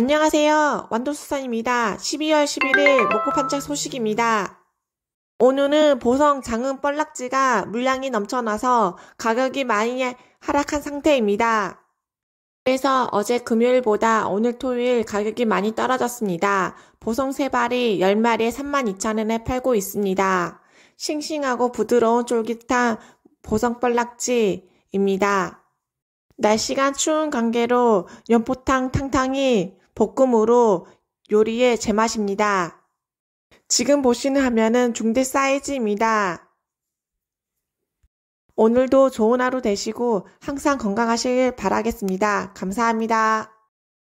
안녕하세요. 완도수산입니다. 12월 11일 목포판짝 소식입니다. 오늘은 보성 장흥 뻘락지가 물량이 넘쳐나서 가격이 많이 하락한 상태입니다. 그래서 어제 금요일보다 오늘 토요일 가격이 많이 떨어졌습니다. 보성 세발이 10마리에 32,000원에 팔고 있습니다. 싱싱하고 부드러운 쫄깃한 보성 뻘락지입니다. 날씨가 추운 관계로 연포탕 탕탕이 볶음으로 요리의 제맛입니다. 지금 보시는 화면은 중대 사이즈입니다. 오늘도 좋은 하루 되시고 항상 건강하시길 바라겠습니다. 감사합니다.